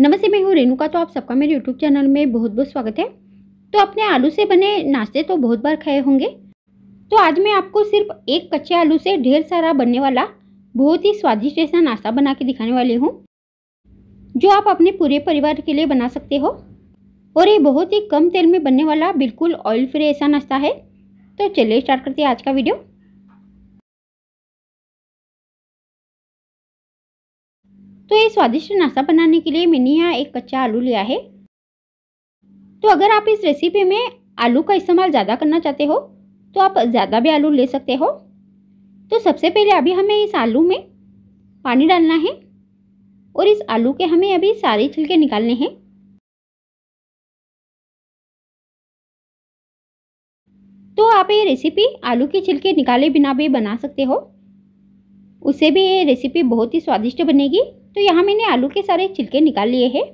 नमस्ते मैं हूँ रेणुका तो आप सबका मेरे यूट्यूब चैनल में बहुत बहुत स्वागत है तो अपने आलू से बने नाश्ते तो बहुत बार खाए होंगे तो आज मैं आपको सिर्फ एक कच्चे आलू से ढेर सारा बनने वाला बहुत ही स्वादिष्ट ऐसा नाश्ता बना के दिखाने वाली हूँ जो आप अपने पूरे परिवार के लिए बना सकते हो और ये बहुत ही कम तेल में बनने वाला बिल्कुल ऑयल फ्री ऐसा नाश्ता है तो चलिए स्टार्ट करते हैं आज का वीडियो तो ये स्वादिष्ट नाश्ता बनाने के लिए मैंने यहाँ एक कच्चा आलू लिया है तो अगर आप इस रेसिपी में आलू का इस्तेमाल ज़्यादा करना चाहते हो तो आप ज़्यादा भी आलू ले सकते हो तो सबसे पहले अभी हमें इस आलू में पानी डालना है और इस आलू के हमें अभी सारे छिलके निकालने हैं तो आप ये रेसिपी आलू के छिलके निकाले बिना भी बना सकते हो उससे भी ये रेसिपी बहुत ही स्वादिष्ट बनेगी तो यहाँ मैंने आलू के सारे छिलके निकाल लिए हैं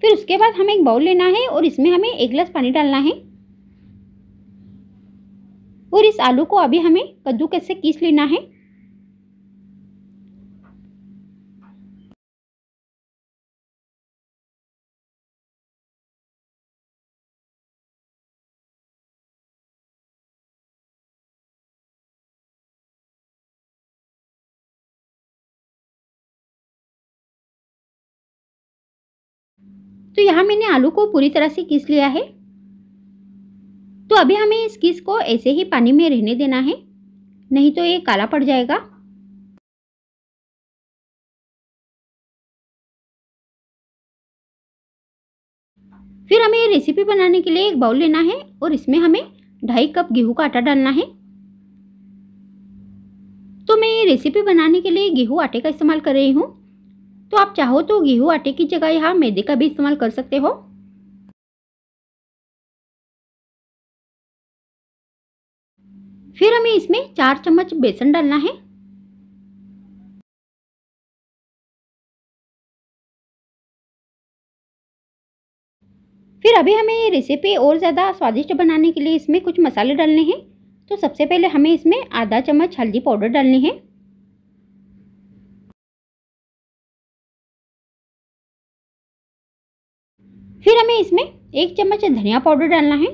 फिर उसके बाद हमें एक बाउल लेना है और इसमें हमें एक गिलास पानी डालना है और इस आलू को अभी हमें कद्दूकस से कीस लेना है तो यहाँ मैंने आलू को पूरी तरह से किस लिया है तो अभी हमें इस किस को ऐसे ही पानी में रहने देना है नहीं तो ये काला पड़ जाएगा फिर हमें ये रेसिपी बनाने के लिए एक बाउल लेना है और इसमें हमें ढाई कप गेहूं का आटा डालना है तो मैं ये रेसिपी बनाने के लिए गेहूं आटे का इस्तेमाल कर रही हूँ तो आप चाहो तो गेहूँ आटे की जगह यहाँ मैदे का भी इस्तेमाल कर सकते हो फिर हमें इसमें चार चम्मच बेसन डालना है फिर अभी हमें ये रेसिपी और ज़्यादा स्वादिष्ट बनाने के लिए इसमें कुछ मसाले डालने हैं तो सबसे पहले हमें इसमें आधा चम्मच हल्दी पाउडर डालनी है फिर हमें इसमें एक चम्मच धनिया पाउडर डालना है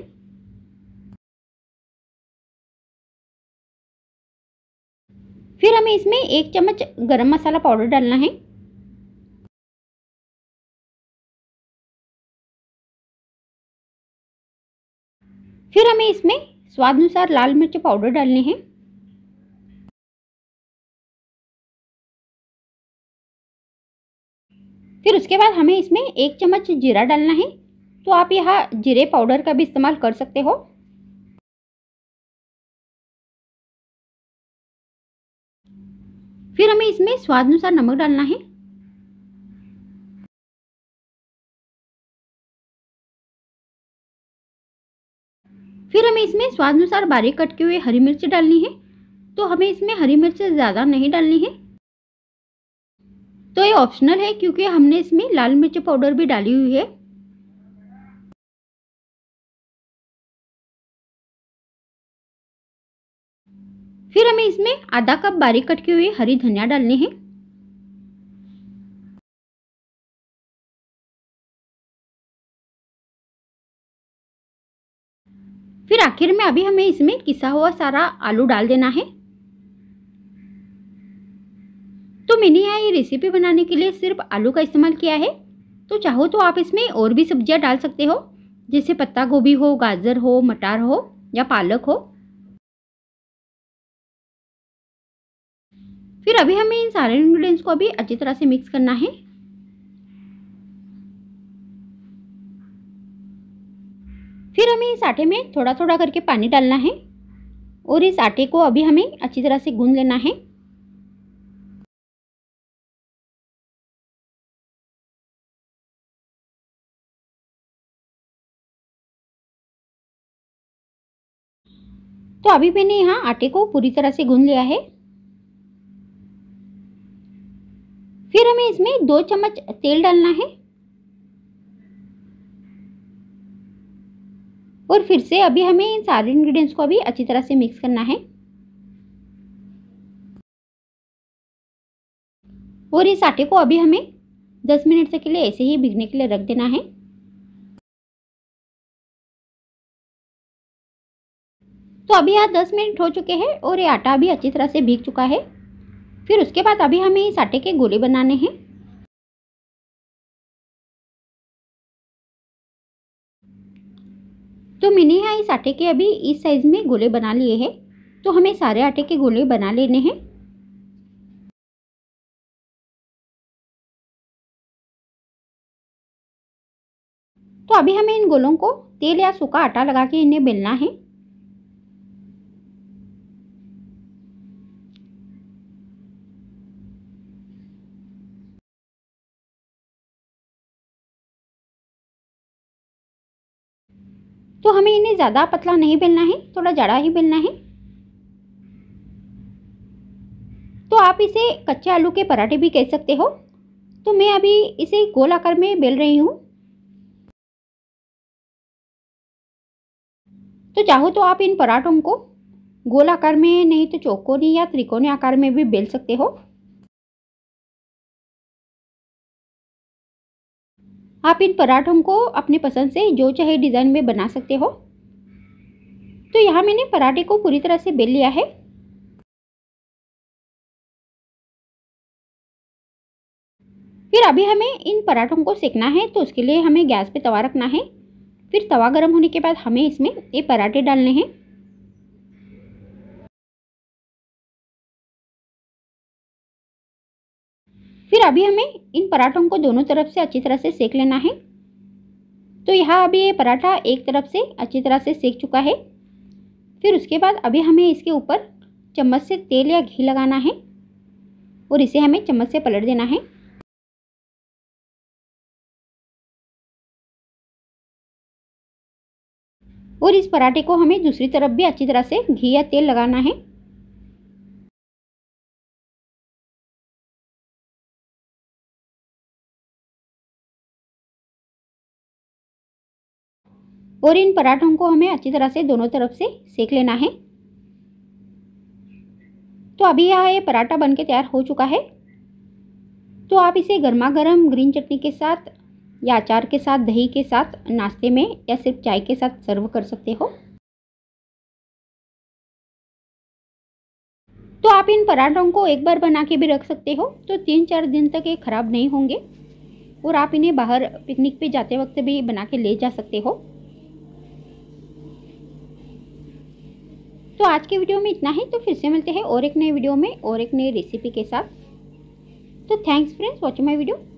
फिर हमें इसमें एक चम्मच गरम मसाला पाउडर डालना है फिर हमें इसमें स्वाद अनुसार लाल मिर्च पाउडर डालने हैं फिर उसके बाद हमें इसमें एक चम्मच जीरा डालना है तो आप यहाँ जीरे पाउडर का भी इस्तेमाल कर सकते हो फिर हमें इसमें स्वाद अनुसार नमक डालना है फिर हमें इसमें स्वाद अनुसार बारीक कटके हुए हरी मिर्च डालनी है तो हमें इसमें हरी मिर्च ज़्यादा नहीं डालनी है तो ये ऑप्शनल है क्योंकि हमने इसमें लाल मिर्च पाउडर भी डाली हुई है फिर हमें इसमें आधा कप बारीक कटके हुए हरी धनिया डालने हैं फिर आखिर में अभी हमें इसमें किसा हुआ सारा आलू डाल देना है मैंने यहाँ ये रेसिपी बनाने के लिए सिर्फ आलू का इस्तेमाल किया है तो चाहो तो आप इसमें और भी सब्जियाँ डाल सकते हो जैसे पत्ता गोभी हो गाजर हो मटर हो या पालक हो फिर अभी हमें इन सारे इंग्रेडिएंट्स को अभी अच्छी तरह से मिक्स करना है फिर हमें इस आटे में थोड़ा थोड़ा करके पानी डालना है और इस आटे को अभी हमें अच्छी तरह से गूंद लेना है तो अभी मैंने यहाँ आटे को पूरी तरह से गूंद लिया है फिर हमें इसमें दो चम्मच तेल डालना है और फिर से अभी हमें इन सारे इंग्रेडिएंट्स को अभी अच्छी तरह से मिक्स करना है और इस आटे को अभी हमें 10 मिनट तक के लिए ऐसे ही भिगने के लिए रख देना है तो अभी यहाँ दस मिनट हो चुके हैं और ये आटा अभी अच्छी तरह से भीग चुका है फिर उसके बाद अभी हमें इस आटे के गोले बनाने हैं तो मैंने यहाँ इस आटे के अभी इस साइज़ में गोले बना लिए हैं तो हमें सारे आटे के गोले बना लेने हैं तो अभी हमें इन गोलों को तेल या सूखा आटा लगा के इन्हें बेलना है तो हमें इन्हें ज़्यादा पतला नहीं बेलना है थोड़ा जड़ा ही बेलना है तो आप इसे कच्चे आलू के पराठे भी कह सकते हो तो मैं अभी इसे गोल आकार में बेल रही हूँ तो चाहो तो आप इन पराठों को गोल आकार में नहीं तो चौकोनी या त्रिकोणी आकार में भी बेल सकते हो आप इन पराठों को अपने पसंद से जो चाहे डिज़ाइन में बना सकते हो तो यहाँ मैंने पराठे को पूरी तरह से बेल लिया है फिर अभी हमें इन पराठों को सेकना है तो उसके लिए हमें गैस पे तवा रखना है फिर तवा गर्म होने के बाद हमें इसमें ये पराठे डालने हैं फिर अभी हमें इन पराठों को दोनों तरफ से अच्छी तरह से सेक लेना है तो यहाँ अभी ये पराठा एक तरफ से अच्छी तरह से सेक चुका है फिर उसके बाद अभी हमें इसके ऊपर चम्मच से तेल या घी लगाना है और इसे हमें चम्मच से पलट देना है और इस पराठे को हमें दूसरी तरफ भी अच्छी तरह से घी या तेल लगाना है और इन पराठों को हमें अच्छी तरह से दोनों तरफ से सेक लेना है तो अभी यहाँ ये पराठा बनके तैयार हो चुका है तो आप इसे गर्मा गर्म ग्रीन चटनी के साथ या अचार के साथ दही के साथ नाश्ते में या सिर्फ चाय के साथ सर्व कर सकते हो तो आप इन पराठों को एक बार बना के भी रख सकते हो तो तीन चार दिन तक ये ख़राब नहीं होंगे और आप इन्हें बाहर पिकनिक पे जाते वक्त भी बना के ले जा सकते हो तो आज के वीडियो में इतना ही तो फिर से मिलते हैं और एक नए वीडियो में और एक नई रेसिपी के साथ तो thanks friends watching my video